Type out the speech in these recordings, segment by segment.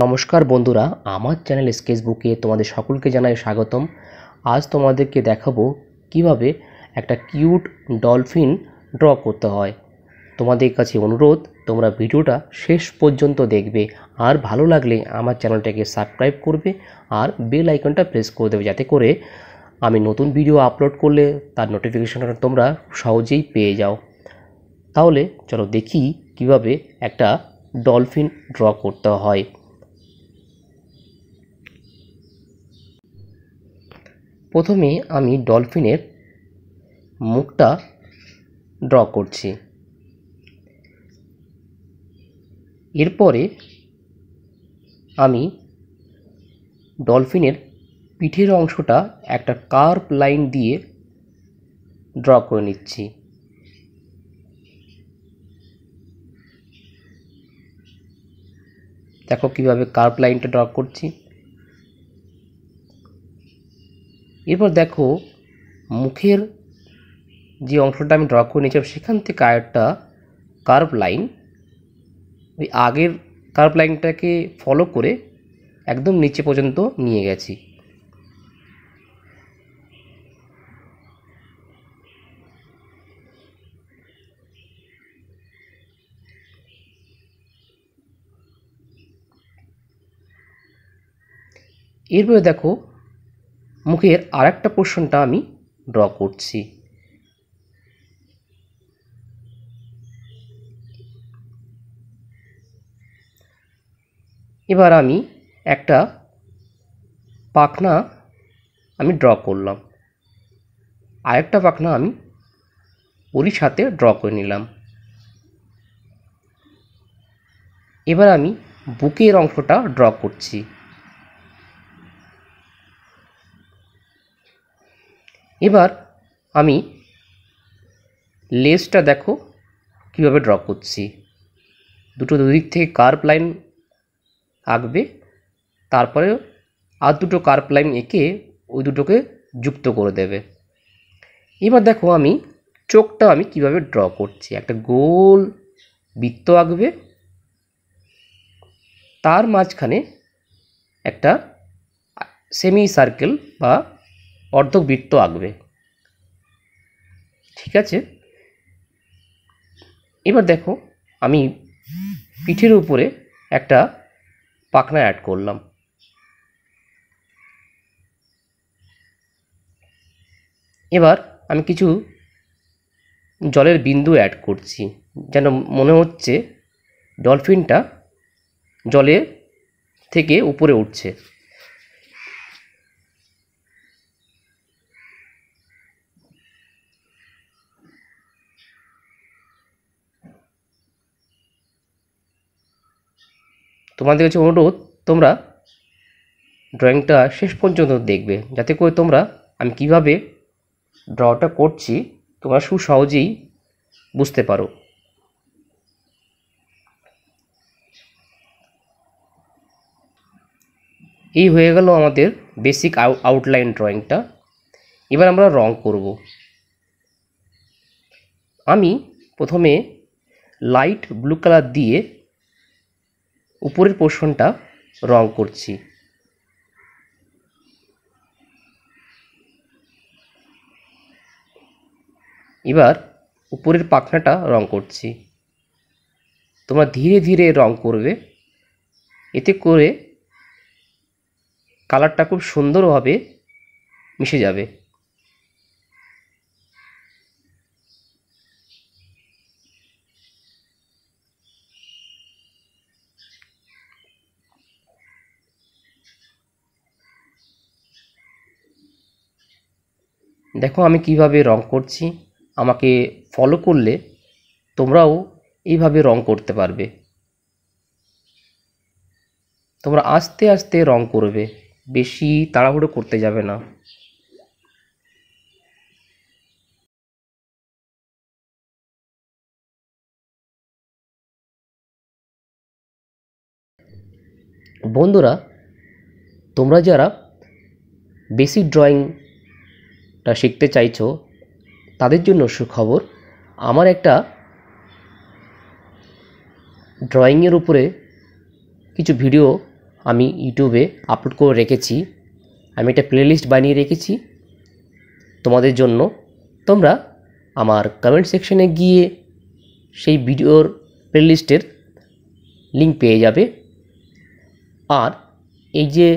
নমস্কার বন্ধুরা আমার চ্যানেল স্কেচবুকে তোমাদের সকলকে জানাই স্বাগতম আজ তোমাদেরকে দেখাবো কিভাবে একটা কিউট ডলফিন ড্র করতে হয় তোমাদের কাছে অনুরোধ তোমরা ভিডিওটা শেষ পর্যন্ত দেখবে আর ভালো লাগলে আমার চ্যানেলটাকে সাবস্ক্রাইব করবে আর বেল আইকনটা প্রেস করে দেবে যাতে করে আমি নতুন ভিডিও আপলোড করলে তার নোটিফিকেশনটা তোমরা সহজেই পেয়ে যাও তাহলে চলো দেখি কিভাবে একটা ডলফিন ড্র করতে হয় প্রথমে আমি ডলফিনের মুখটা ড্র করছি এরপরে আমি ডলফিনের পিঠের অংশটা একটা কার্প লাইন দিয়ে ড্র করে নিচ্ছি দেখো কীভাবে কার্প লাইনটা ড্র করছি এরপর দেখো মুখের যে অংশটা আমি ড্র করে নিয়েছিলাম সেখান থেকে একটা কার্ভ লাইন ওই আগের কার্ভ লাইনটাকে ফলো করে একদম নিচে পর্যন্ত নিয়ে গেছি এরপরে দেখো মুখের আর একটা পোর্শনটা আমি ড্র করছি এবার আমি একটা পাখনা আমি ড্র করলাম আরেকটা পাখনা আমি ওরই সাথে ড্র করে নিলাম এবার আমি বুকের অংশটা ড্র করছি এবার আমি লেসটা দেখো কীভাবে ড্র করছি দুটো দুদিক থেকে কার্প লাইন আঁকবে তারপরে আর দুটো কার্প লাইন এঁকে ওই দুটোকে যুক্ত করে দেবে এবার দেখো আমি চোখটা আমি কিভাবে ড্র করছি একটা গোল বৃত্ত আঁকবে তার মাঝখানে একটা সেমি সার্কেল বা অর্ধবৃত্ত আঁকবে ঠিক আছে এবার দেখো আমি পিঠের উপরে একটা পাখনা অ্যাড করলাম এবার আমি কিছু জলের বিন্দু অ্যাড করছি যেন মনে হচ্ছে ডলফিনটা জলে থেকে উপরে উঠছে তোমাদের কাছে অনুরোধ তোমরা ড্রয়িংটা শেষ পর্যন্ত দেখবে যাতে করে তোমরা আমি কিভাবে ড্রটা করছি তোমরা সুসহজেই বুঝতে পারো এই হয়ে গেল আমাদের বেসিক আউটলাইন ড্রয়িংটা এবার আমরা রং করব আমি প্রথমে লাইট ব্লু কালার দিয়ে উপরের পোর্শনটা রং করছি এবার উপরের পাখনাটা রং করছি তোমরা ধীরে ধীরে রং করবে এতে করে কালারটা খুব সুন্দরভাবে মিশে যাবে দেখো আমি কিভাবে রং করছি আমাকে ফলো করলে তোমরাও এইভাবে রং করতে পারবে তোমরা আস্তে আস্তে রং করবে বেশি তাড়াহুড়ো করতে যাবে না বন্ধুরা তোমরা যারা বেসিক ড্রয়িং টা শিখতে চাইছো তাদের জন্য সুখবর আমার একটা ড্রয়িংয়ের উপরে কিছু ভিডিও আমি ইউটিউবে আপলোড করে রেখেছি আমি একটা প্লেলিস্ট বানিয়ে রেখেছি তোমাদের জন্য তোমরা আমার কমেন্ট সেকশনে গিয়ে সেই ভিডিওর প্লেলিস্টের লিঙ্ক পেয়ে যাবে আর এই যে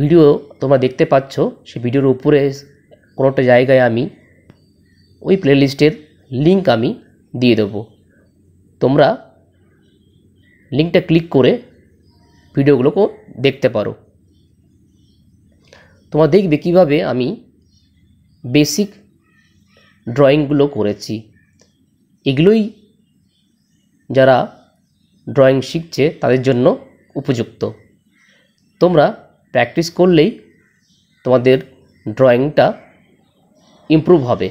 ভিডিও তোমরা দেখতে পাচ্ছ সেই ভিডিওর উপরে কোনো একটা জায়গায় আমি ওই প্লেলিস্টের লিঙ্ক আমি দিয়ে দেবো তোমরা লিঙ্কটা ক্লিক করে ভিডিওগুলোকেও দেখতে পারো তোমরা দেখবে কিভাবে আমি বেসিক ড্রয়িংগুলো করেছি এগুলোই যারা ড্রয়িং শিখছে তাদের জন্য উপযুক্ত তোমরা প্র্যাকটিস করলেই তোমাদের ড্রয়িংটা ইম্প্রুভ হবে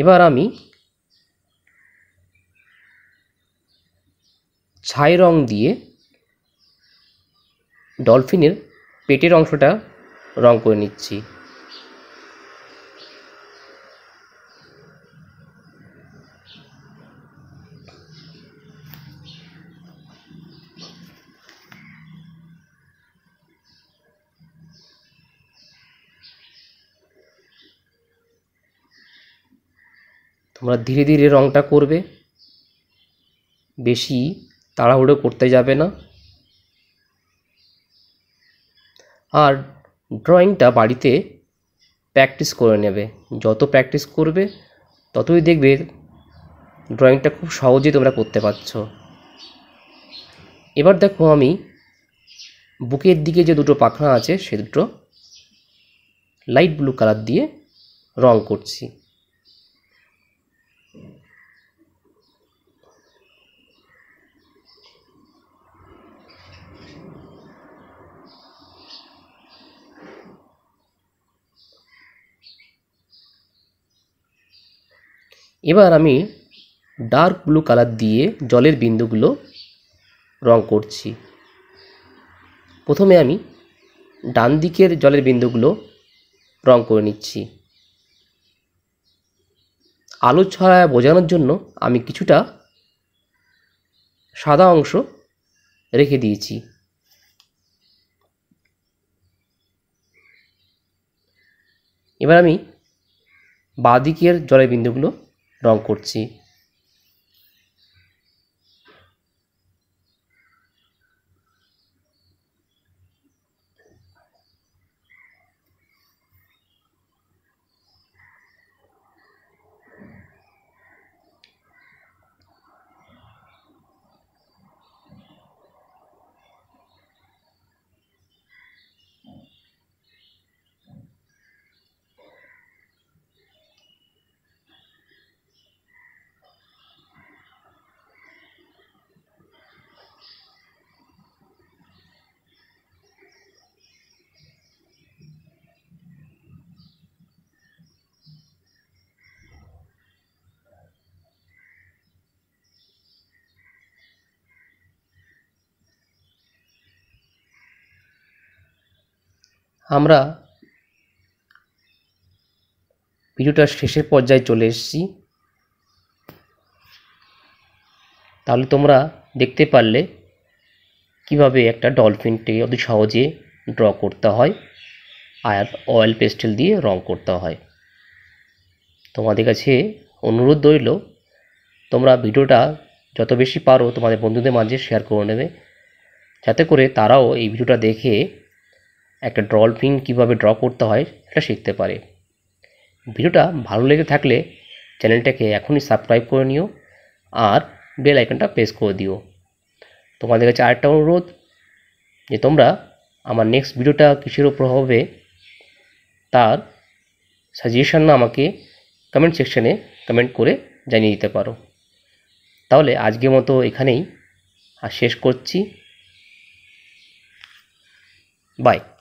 এবার আমি ছাই রং দিয়ে ডলফিনের পেটের অংশটা রং করে নিচ্ছি তোমরা ধীরে ধীরে রঙটা করবে বেশি তাড়াহুড়ো করতে যাবে না আর ড্রয়িংটা বাড়িতে প্র্যাকটিস করে নেবে যত প্র্যাকটিস করবে ততই দেখবে ড্রয়িংটা খুব সহজে তোমরা করতে পারছ এবার দেখো আমি বুকের দিকে যে দুটো পাখনা আছে সে দুটো লাইট ব্লু কালার দিয়ে রং করছি এবার আমি ডার্ক ব্লু কালার দিয়ে জলের বিন্দুগুলো রং করছি প্রথমে আমি ডান দিকের জলের বিন্দুগুলো রং করে নিচ্ছি আলো ছড়ায় বোঝানোর জন্য আমি কিছুটা সাদা অংশ রেখে দিয়েছি এবার আমি বাঁ দিকের জলের বিন্দুগুলো রং করছি আমরা ভিডিওটার শেষের পর্যায়ে চলে এসেছি তাহলে তোমরা দেখতে পারলে কিভাবে একটা ডলফিনটি অতি সহজে ড্র করতে হয় আর অয়েল পেস্টেল দিয়ে রং করতে হয় তোমাদের কাছে অনুরোধ রইল তোমরা ভিডিওটা যত বেশি পারো তোমাদের বন্ধুদের মাঝে শেয়ার করে নেবে যাতে করে তারাও এই ভিডিওটা দেখে একটা ডলফিন কীভাবে ড্র করতে হয় সেটা শিখতে পারে ভিডিওটা ভালো লেগে থাকলে চ্যানেলটাকে এখনই সাবস্ক্রাইব করে নিও আর বেল আইকনটা প্রেস করে দিও তোমাদের কাছে আরেকটা অনুরোধ যে তোমরা আমার নেক্সট ভিডিওটা কিসের ওপর হবে তার সাজেশান আমাকে কমেন্ট সেকশানে কমেন্ট করে জানিয়ে দিতে পারো তাহলে আজকের মতো এখানেই আর শেষ করছি বাই